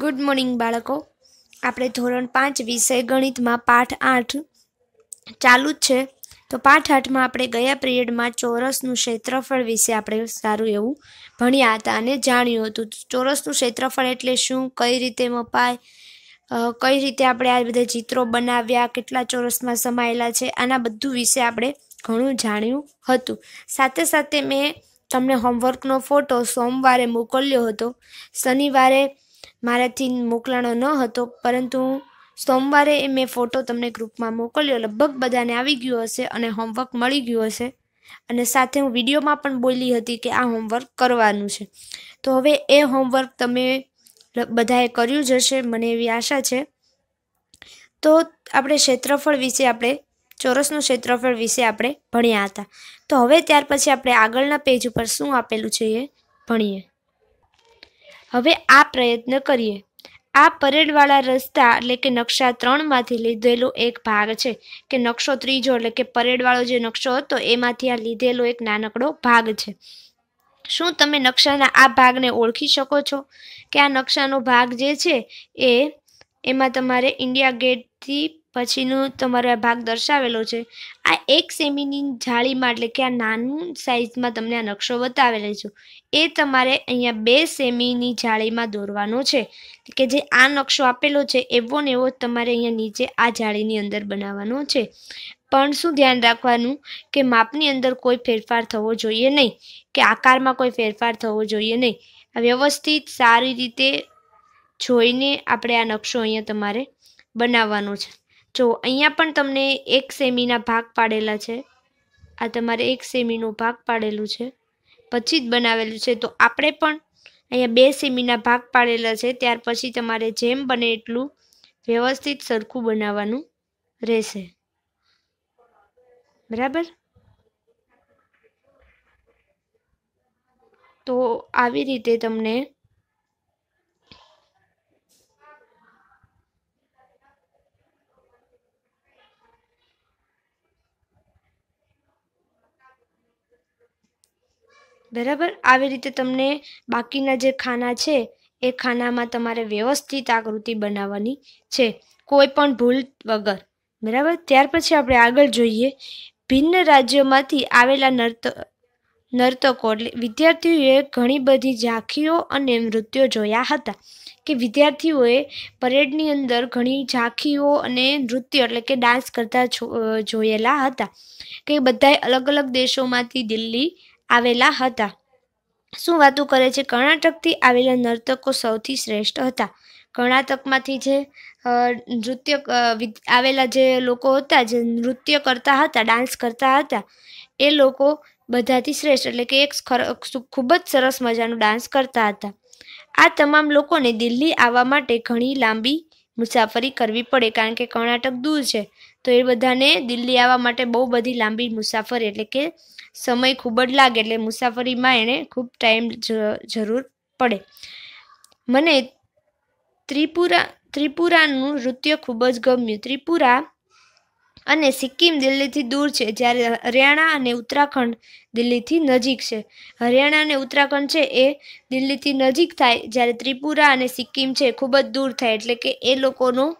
good morning બાળકો આપણે ધોરણ પાંચ વિષય ગણિતમાં પાઠ આઠ ચાલુ જ છે તો પાઠ આઠમાં આપણે ગયા પિરિયડમાં ચોરસનું ક્ષેત્રફળ વિશે આપણે સારું એવું ભણ્યા હતા અને જાણ્યું હતું ચોરસનું ક્ષેત્રફળ એટલે શું કઈ રીતે મપાય કઈ રીતે આપણે આ બધા ચિત્રો બનાવ્યા કેટલા ચોરસમાં સમાયેલા છે આના બધું વિશે આપણે ઘણું જાણ્યું હતું સાથે સાથે મેં તમને હોમવર્કનો ફોટો સોમવારે મોકલ્યો હતો શનિવારે મારાથી મોકલાણો ન હતો પરંતુ સોમવારે મેં ફોટો તમને ગ્રુપમાં મોકલ્યો લગભગ બધાને આવી ગયો હશે અને હોમવર્ક મળી ગયું હશે અને સાથે હું વિડીયોમાં પણ બોલી હતી કે આ હોમવર્ક કરવાનું છે તો હવે એ હોમવર્ક તમે બધાએ કર્યું જ હશે મને એવી આશા છે તો આપણે ક્ષેત્રફળ વિશે આપણે ચોરસનું ક્ષેત્રફળ વિશે આપણે ભણ્યા હતા તો હવે ત્યાર પછી આપણે આગળના પેજ ઉપર શું આપેલું છે એ ભણીએ હવે આ પ્રયત્ન કરીએ આ પરેડવાળા રસ્તા એટલે કે નકશા ત્રણમાંથી લીધેલો એક ભાગ છે કે નકશો ત્રીજો એટલે કે પરેડવાળો જે નકશો હતો એમાંથી આ લીધેલો એક નાનકડો ભાગ છે શું તમે નકશાના આ ભાગને ઓળખી શકો છો કે આ નકશાનો ભાગ જે છે એ એમાં તમારે ઇન્ડિયા ગેટથી પછીનું તમારો આ ભાગ દર્શાવેલો છે આ એક સેમીની જાળીમાં એટલે કે આ નાનું સાઇઝમાં તમને આ નકશો બતાવેલો છે એ તમારે અહીંયા બે સેમીની જાળીમાં દોરવાનો છે કે જે આ નકશો આપેલો છે એવો ને એવો તમારે અહીંયા નીચે આ જાળીની અંદર બનાવવાનો છે પણ શું ધ્યાન રાખવાનું કે માપની અંદર કોઈ ફેરફાર થવો જોઈએ નહીં કે આકારમાં કોઈ ફેરફાર થવો જોઈએ નહીં વ્યવસ્થિત સારી રીતે જોઈને આપણે આ નકશો અહીંયા તમારે બનાવવાનો છે જો અહીંયા પણ તમને એક સેમીના ભાગ પાડેલા છે આ તમારે એક સેમીનો ભાગ પાડેલું છે પછી જ બનાવેલું છે તો આપણે પણ અહીંયા બે સેમીના ભાગ પાડેલા છે ત્યાર પછી તમારે જેમ બને એટલું વ્યવસ્થિત સરખું બનાવવાનું રહેશે બરાબર તો આવી રીતે તમને બરાબર આવી રીતે તમને બાકીના જે ખાના છે એ ખાનામાં તમારે વ્યવસ્થિત આકૃતિ બનાવવાની છે કોઈ પણ ભૂલ વગર બરાબર ત્યાર પછી આપણે આગળ જોઈએ ભિન્ન રાજ્યોમાંથી આવેલા નર્ત નર્તકો એટલે વિદ્યાર્થીઓએ ઘણી બધી ઝાંખીઓ અને નૃત્યો જોયા હતા કે વિદ્યાર્થીઓએ પરેડની અંદર ઘણી ઝાંખીઓ અને નૃત્ય એટલે કે ડાન્સ કરતા જોયેલા હતા કે બધાએ અલગ અલગ દેશોમાંથી દિલ્હી આવેલા હતા શું વાતો કરે છે કર્ણાટકથી આવેલા નર્તકો સૌથી શ્રેષ્ઠ હતા કર્ણાટકમાંથી જે નૃત્ય આવેલા જે લોકો હતા જે નૃત્ય કરતા હતા ડાન્સ કરતા હતા એ લોકો બધાથી શ્રેષ્ઠ એટલે કે એક ખૂબ જ સરસ મજાનો ડાન્સ કરતા હતા આ તમામ લોકોને દિલ્હી આવવા માટે ઘણી લાંબી મુસાફરી કરવી પડે કારણ કે કર્ણાટક દૂર છે તો એ બધાને દિલ્હી આવવા માટે બહુ બધી લાંબી મુસાફરી એટલે કે સમય ખૂબ જ લાગે એટલે મુસાફરીમાં એણે ખૂબ ટાઈમ જરૂર પડે મને ત્રિપુરા ત્રિપુરાનું નૃત્ય ખૂબ જ ગમ્યું ત્રિપુરા અને સિક્કિમ દિલ્હીથી દૂર છે જ્યારે હરિયાણા અને ઉત્તરાખંડ દિલ્હીથી નજીક છે હરિયાણા અને ઉત્તરાખંડ છે એ દિલ્હીથી નજીક થાય જ્યારે ત્રિપુરા અને સિક્કિમ છે ખૂબ જ દૂર થાય એટલે કે એ લોકોનું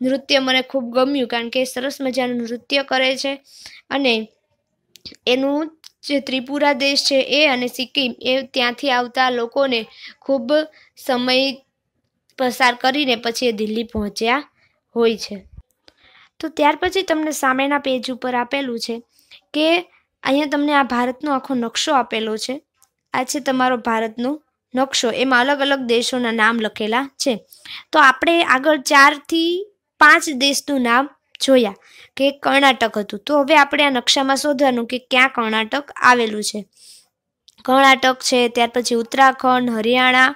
નૃત્ય મને ખૂબ ગમ્યું કારણ કે સરસ મજાનું નૃત્ય કરે છે અને એનું જે ત્રિપુરા દેશ છે એ અને સિક્કિમ એ ત્યાંથી આવતા લોકોને ખૂબ સમય પસાર કરીને પછી એ દિલ્હી પહોંચ્યા હોય છે તો ત્યાર પછી તમને સામેના પેજ ઉપર આપેલું છે કે અહીંયા તમને આ ભારતનો આખો નકશો આપેલો છે આ છે તમારો ભારતનો નકશો એમાં અલગ અલગ દેશોના નામ લખેલા છે તો આપણે આગળ ચારથી પાંચ દેશનું નામ જોયા કે કર્ણાટક હતું તો હવે આપણે આ નકશામાં શોધવાનું કે ક્યાં કર્ણાટક આવેલું છે કર્ણાટક છે ત્યાર પછી ઉત્તરાખંડ હરિયાણા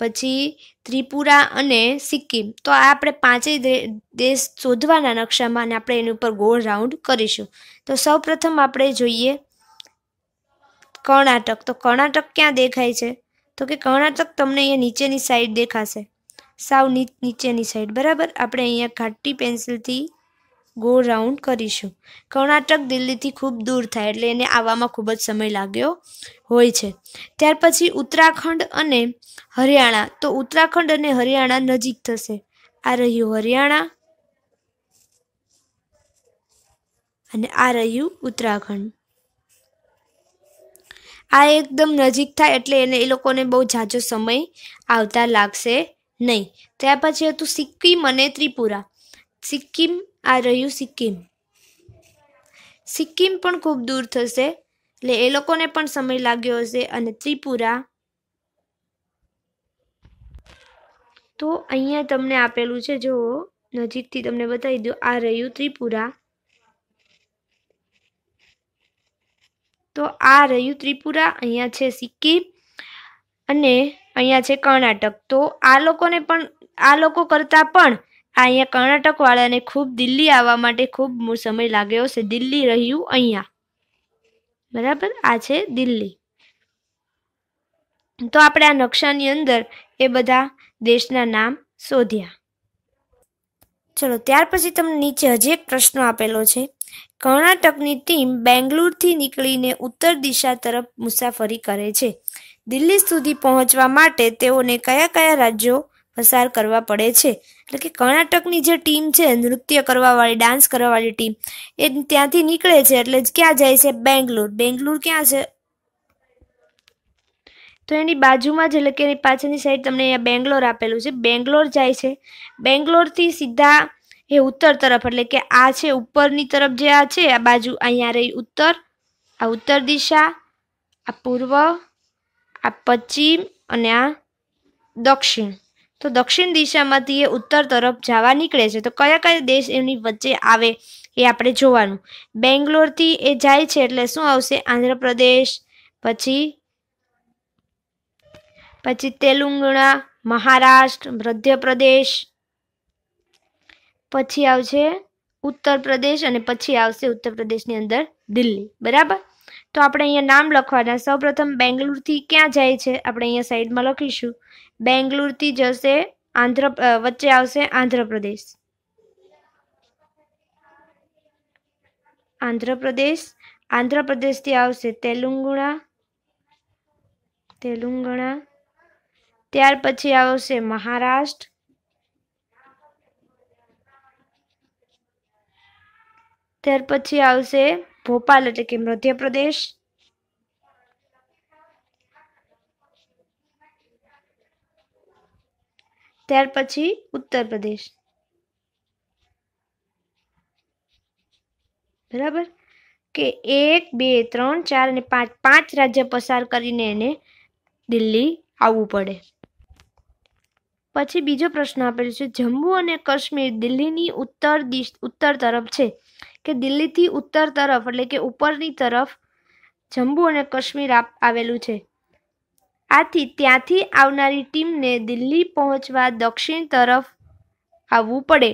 પછી ત્રિપુરા અને સિક્કિમ તો આ આપણે પાંચેય દેશ શોધવાના નકશામાં અને આપણે એની ઉપર ગોળ રાઉન્ડ કરીશું તો સૌપ્રથમ આપણે જોઈએ કર્ણાટક તો કર્ણાટક ક્યાં દેખાય છે તો કે કર્ણાટક તમને અહીંયા નીચેની સાઈડ દેખાશે સાવ નીચેની સાઈડ બરાબર આપણે અહીંયા ઘાટી પેન્સિલથી ગોળ રાઉન્ડ કરીશું કર્ણાટક દિલ્હીથી ખૂબ દૂર થાય એટલે એને આવવામાં ખૂબ જ સમય લાગ્યો હોય છે ત્યાર પછી ઉત્તરાખંડ અને હરિયાણા તો ઉત્તરાખંડ અને હરિયાણા નજીક થશે આ રહ્યું હરિયાણા અને આ રહ્યું ઉત્તરાખંડ આ એકદમ નજીક થાય એટલે એને એ લોકોને બહુ ઝાઝો સમય આવતા લાગશે નહીં ત્યાર પછી હતું સિક્કિમ અને ત્રિપુરા સિક્કિમ આ રહ્યું સિક્કિમ સિક્કિમ પણ ખૂબ દૂર થશે એટલે એ લોકોને પણ સમય લાગ્યો હશે અને ત્રિપુરા તો અહીંયા તમને આપેલું છે જો નજીકથી તમને બતાવી દો આ રહ્યું ત્રિપુરા તો આ રહ્યું ત્રિપુરા અહીંયા છે સિક્કિમ અને અહીંયા છે કર્ણાટક તો આ લોકોને પણ આ લોકો કરતાં પણ અહીંયા કર્ણાટકવાળાને ખૂબ દિલ્હી આવવા માટે ખૂબ સમય લાગ્યો છે દિલ્હી રહ્યું અહીંયા બરાબર આ છે દિલ્હી તો આપણે આ નકશાની અંદર એ બધા દેશના નામ શોધ્યા ચલો ત્યાર પછી તમને નીચે હજી એક પ્રશ્ન આપેલો છે કર્ણાટકની ટીમ બેંગ્લુરથી નીકળીને ઉત્તર દિશા તરફ મુસાફરી કરે છે દિલ્હી સુધી પહોંચવા માટે તેઓને કયા કયા રાજ્યો પસાર કરવા પડે છે એટલે કે કર્ણાટકની જે ટીમ છે નૃત્ય કરવાવાળી ડાન્સ કરવાવાળી ટીમ એ ત્યાંથી નીકળે છે એટલે ક્યાં જાય છે બેંગ્લોર બેંગ્લોર ક્યાં છે તો એની બાજુમાં જ એટલે કે એની પાછળની સાઈડ તમને અહીંયા બેંગ્લોર આપેલું છે બેંગ્લોર જાય છે બેંગ્લોરથી સીધા એ ઉત્તર તરફ એટલે કે આ છે ઉપરની તરફ જે આ છે આ બાજુ અહીંયા રહી ઉત્તર આ ઉત્તર દિશા આ પૂર્વ આ પશ્ચિમ અને આ દક્ષિણ તો દક્ષિણ દિશામાંથી એ ઉત્તર તરફ જવા નીકળે છે તો કયા કયા દેશ એની વચ્ચે આવે એ આપણે જોવાનું બેંગ્લોરથી એ જાય છે એટલે શું આવશે આંધ્રપ્રદેશ પછી પછી તેલંગણા મહારાષ્ટ્ર મધ્યપ્રદેશ પછી આવશે ઉત્તર પ્રદેશ અને પછી આવશે ઉત્તર પ્રદેશની અંદર દિલ્હી બરાબર તો આપણે અહીંયા નામ લખવાના સૌપ્રથમ બેંગ્લોરથી ક્યાં જાય છે આપણે અહીંયા સાઈડમાં લખીશું બેંગ્લુરથી જશે આંધ્ર વચ્ચે આવશે આંધ્રપ્રદેશ આંધ્રપ્રદેશ આંધ્રપ્રદેશથી આવશે તેલુંગણા તેલુંગણા ત્યાર પછી આવશે મહારાષ્ટ્ર ત્યાર પછી આવશે ભોપાલ એટલે કે મધ્યપ્રદેશ ત્યાર પછી ઉત્તર પ્રદેશ બરાબર કે એક બે ત્રણ ચાર અને પાંચ પાંચ રાજ્ય પસાર કરીને એને દિલ્હી આવવું પડે પછી બીજો પ્રશ્ન આપેલો છે જમ્મુ અને કાશ્મીર દિલ્હીની ઉત્તર દિશ ઉત્તર તરફ છે કે દિલ્હીથી ઉત્તર તરફ એટલે કે ઉપરની તરફ જમ્મુ અને કાશ્મીર આવેલું છે આથી ત્યાંથી આવનારી ટીમને દિલ્હી પહોંચવા દક્ષિણ તરફ આવવું પડે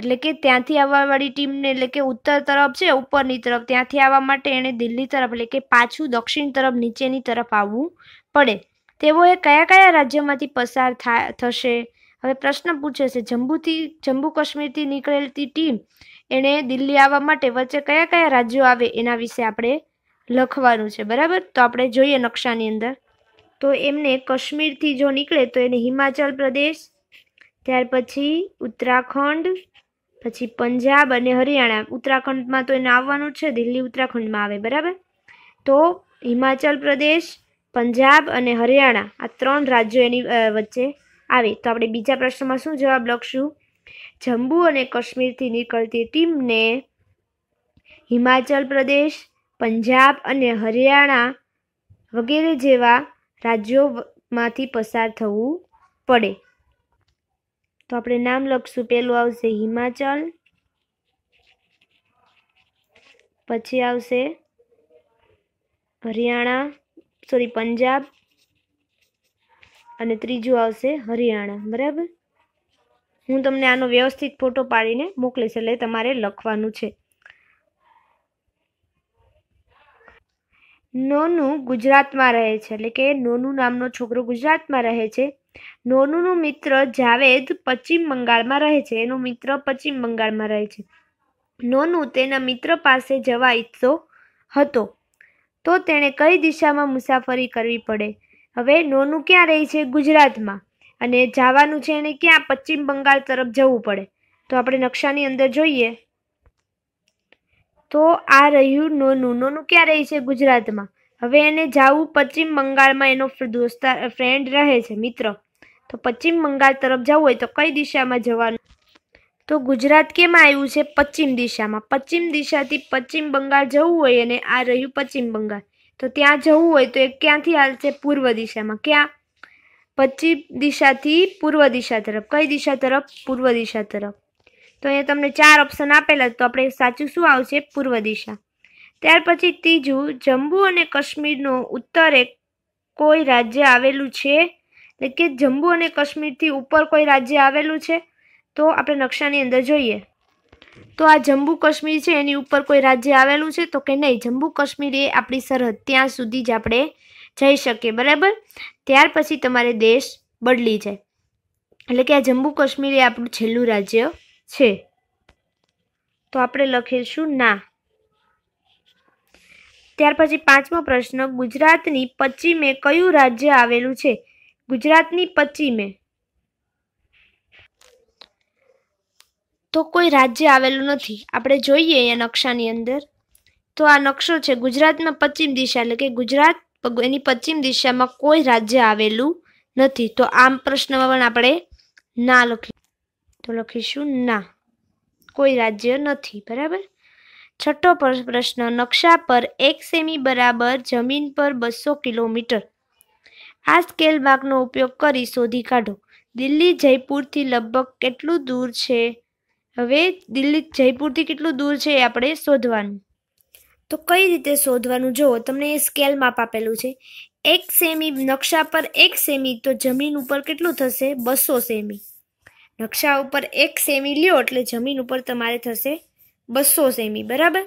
એટલે કે ત્યાંથી આવવાવાળી ટીમને એટલે કે ઉત્તર તરફ છે ઉપરની તરફ ત્યાંથી આવવા માટે એણે દિલ્હી તરફ એટલે કે પાછું દક્ષિણ તરફ નીચેની તરફ આવવું પડે તેઓએ કયા કયા રાજ્યમાંથી પસાર થશે હવે પ્રશ્ન પૂછે છે જમ્મુથી જમ્મુ કાશ્મીરથી નીકળેલી ટીમ એણે દિલ્હી આવવા માટે વચ્ચે કયા કયા રાજ્યો આવે એના વિશે આપણે લખવાનું છે બરાબર તો આપણે જોઈએ નકશાની અંદર તો એમને કાશ્મીરથી જો નીકળે તો એને હિમાચલ પ્રદેશ ત્યાર પછી ઉત્તરાખંડ પછી પંજાબ અને હરિયાણા ઉત્તરાખંડમાં તો એને આવવાનું છે દિલ્હી ઉત્તરાખંડમાં આવે બરાબર તો હિમાચલ પ્રદેશ પંજાબ અને હરિયાણા આ ત્રણ રાજ્યો એની વચ્ચે આવે તો આપણે બીજા પ્રશ્નમાં શું જવાબ લખશું જમ્મુ અને કાશ્મીરથી નીકળતી ટીમને હિમાચલ પ્રદેશ પંજાબ અને હરિયાણા વગેરે જેવા રાજ્યોમાંથી પસાર થવું પડે તો આપણે નામ લખશું પહેલું આવશે હિમાચલ પછી આવશે હરિયાણા સોરી પંજાબ અને ત્રીજું આવશે હરિયાણા બરાબર હું તમને આનો વ્યવસ્થિત ફોટો પાડીને મોકલીશ એટલે તમારે લખવાનું છે નોનું ગુજરાતમાં રહે છે એટલે કે નોનું નામનો છોકરો ગુજરાતમાં રહે છે નોનુનું મિત્ર જાવેદ પશ્ચિમ બંગાળમાં રહે છે એનો મિત્ર પશ્ચિમ બંગાળમાં રહે છે નોનું તેના મિત્ર પાસે જવા ઈચ્છતો હતો તો તેણે કઈ દિશામાં મુસાફરી કરવી પડે હવે નોનું ક્યાં રહે છે ગુજરાતમાં અને જવાનું છે એને ક્યાં પશ્ચિમ બંગાળ તરફ જવું પડે તો આપણે નકશાની અંદર જોઈએ તો આ રહ્યું નોનું નોનું ક્યાં રહી છે ગુજરાતમાં હવે એને જવું પશ્ચિમ બંગાળમાં એનો દોસ્તાર ફ્રેન્ડ રહે છે મિત્ર તો પશ્ચિમ બંગાળ તરફ જવું હોય તો કઈ દિશામાં જવાનું તો ગુજરાત કેમ આવ્યું છે પશ્ચિમ દિશામાં પશ્ચિમ દિશાથી પશ્ચિમ બંગાળ જવું હોય અને આ રહ્યું પશ્ચિમ બંગાળ તો ત્યાં જવું હોય તો એ ક્યાંથી હાલશે પૂર્વ દિશામાં ક્યાં પશ્ચિમ દિશાથી પૂર્વ દિશા તરફ કઈ દિશા તરફ પૂર્વ દિશા તરફ તો અહીંયા તમને ચાર ઓપ્શન આપેલા તો આપણે સાચું શું આવશે પૂર્વ દિશા ત્યાર પછી ત્રીજું જમ્મુ અને કાશ્મીરનો ઉત્તરે કોઈ રાજ્ય આવેલું છે એટલે કે જમ્મુ અને કાશ્મીરથી ઉપર કોઈ રાજ્ય આવેલું છે તો આપણે નકશાની અંદર જોઈએ તો આ જમ્મુ કાશ્મીર છે એની ઉપર કોઈ રાજ્ય આવેલું છે તો કે નહીં જમ્મુ કાશ્મીર એ આપણી સરહદ ત્યાં સુધી જ આપણે જઈ શકીએ બરાબર ત્યાર પછી તમારે દેશ બદલી જાય એટલે કે આ જમ્મુ કાશ્મીર એ આપણું છેલ્લું રાજ્ય છે તો આપણે લખીશું ના ત્યાર પછી પાંચમો પ્રશ્ન ગુજરાતની પશ્ચિમે કયું રાજ્ય આવેલું છે ગુજરાતની પશ્ચિમે તો કોઈ રાજ્ય આવેલું નથી આપણે જોઈએ અહીંયા નકશાની અંદર તો આ નકશો છે ગુજરાતમાં પશ્ચિમ દિશા એટલે કે ગુજરાત એની પશ્ચિમ દિશામાં કોઈ રાજ્ય આવેલું નથી તો આમ પ્રશ્ન પણ આપણે ના લખી તો લખીશું ના કોઈ રાજ્ય નથી બરાબર છઠ્ઠો પ્રશ્ન નકશા પર એક સેમી બરાબર જમીન પર બસો કિલોમીટર આ સ્કેલ માર્કનો ઉપયોગ કરી શોધી કાઢો દિલ્હી જયપુરથી લગભગ કેટલું દૂર છે હવે દિલ્હી જયપુરથી કેટલું દૂર છે એ આપણે શોધવાનું તો કઈ રીતે શોધવાનું જુઓ તમને એ સ્કેલ માપ આપેલું છે એક સેમી નકશા પર એક સેમી તો જમીન ઉપર કેટલું થશે બસો સેમી નકશા ઉપર એક સેમી લ્યો એટલે જમીન ઉપર તમારે થશે બસો સેમી બરાબર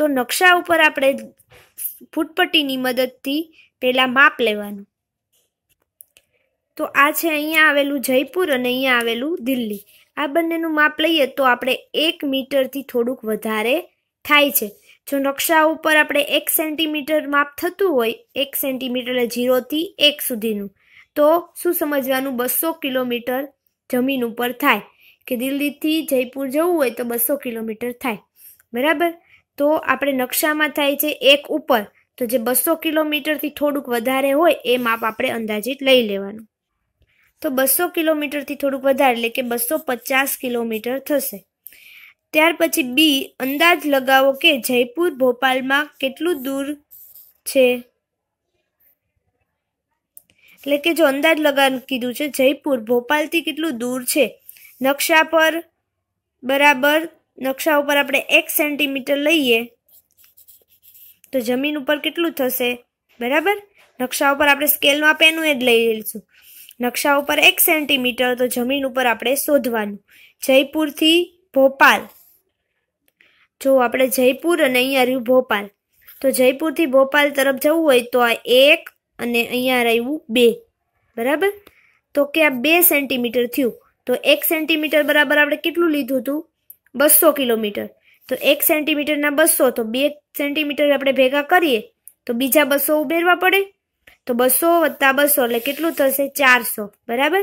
તો નકશા ઉપર આપણે ફૂટપટ્ટીની મદદથી પહેલાં માપ લેવાનું તો આ છે અહીંયા આવેલું જયપુર અને અહીંયા આવેલું દિલ્હી આ બંનેનું માપ લઈએ તો આપણે એક મીટરથી થોડુંક વધારે થાય છે જો નકશા ઉપર આપણે એક સેન્ટીમીટર માપ થતું હોય એક સેન્ટીમીટર એટલે ઝીરોથી એક સુધીનું તો શું સમજવાનું બસો કિલોમીટર જમીન ઉપર થાય કે દિલ્હીથી જયપુર જવું હોય તો બસો કિલોમીટર થાય બરાબર તો આપણે નકશામાં થાય છે એક ઉપર તો જે બસો કિલોમીટરથી થોડુંક વધારે હોય એ માપ આપણે અંદાજિત લઈ લેવાનું તો બસો કિલોમીટરથી થોડુંક વધારે એટલે કે બસો પચાસ કિલોમીટર થશે ત્યાર પછી બી અંદાજ લગાવો કે જયપુર ભોપાલમાં કેટલું દૂર છે એટલે કે જો અંદાજ લગાવવાનું કીધું છે જયપુર ભોપાલથી કેટલું દૂર છે નકશા પર બરાબર નકશા ઉપર આપણે એક સેન્ટીમીટર લઈએ તો જમીન ઉપર કેટલું થશે બરાબર નકશા ઉપર આપણે સ્કેલનું આ પેનું એ જ લઈ લઈશું નકશા ઉપર એક સેન્ટીમીટર તો જમીન ઉપર આપણે શોધવાનું જયપુરથી ભોપાલ જો આપણે જયપુર અને અહીંયા રહ્યું ભોપાલ તો જયપુરથી ભોપાલ તરફ જવું હોય તો આ એક અને અહીંયા રહ્યું બે બરાબર તો કે આ બે સેન્ટીમીટર થયું તો એક સેન્ટીમીટર બરાબર આપણે કેટલું લીધું હતું બસો કિલોમીટર તો એક સેન્ટીમીટરના બસો તો બે સેન્ટીમીટર આપણે ભેગા કરીએ તો બીજા બસો ઉમેરવા પડે તો બસો વત્તા બસો એટલે કેટલું થશે ચારસો બરાબર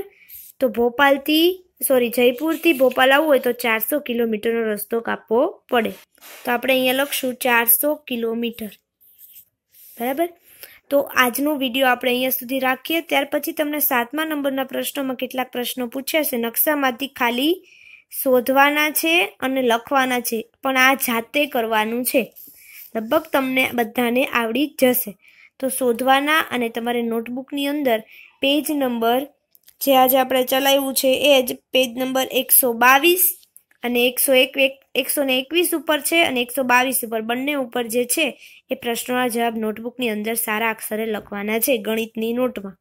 તો ભોપાલથી સોરી જયપુરથી ભોપાલ આવવું હોય તો ચારસો કિલોમીટરનો રસ્તો કાપવો પડે તો આપણે અહીંયા લખશું ચારસો કિલોમીટર બરાબર તો આજનો વિડીયો આપણે અહીંયા સુધી રાખીએ ત્યાર પછી તમને સાતમા નંબરના પ્રશ્નોમાં કેટલાક પ્રશ્નો પૂછ્યા છે નકશામાંથી ખાલી શોધવાના છે અને લખવાના છે પણ આ જાતે કરવાનું છે લગભગ તમને બધાને આવડી જશે તો શોધવાના અને તમારે નોટબુકની અંદર પેજ નંબર જે આજે આપણે ચલાવ્યું છે એ જ પેજ નંબર એકસો બાવીસ અને એકસો એક એકસો ને એકવીસ ઉપર છે અને એકસો બાવીસ ઉપર બંને ઉપર જે છે એ પ્રશ્નોના જવાબ નોટબુકની અંદર સારા અક્ષરે લખવાના છે ગણિતની નોટમાં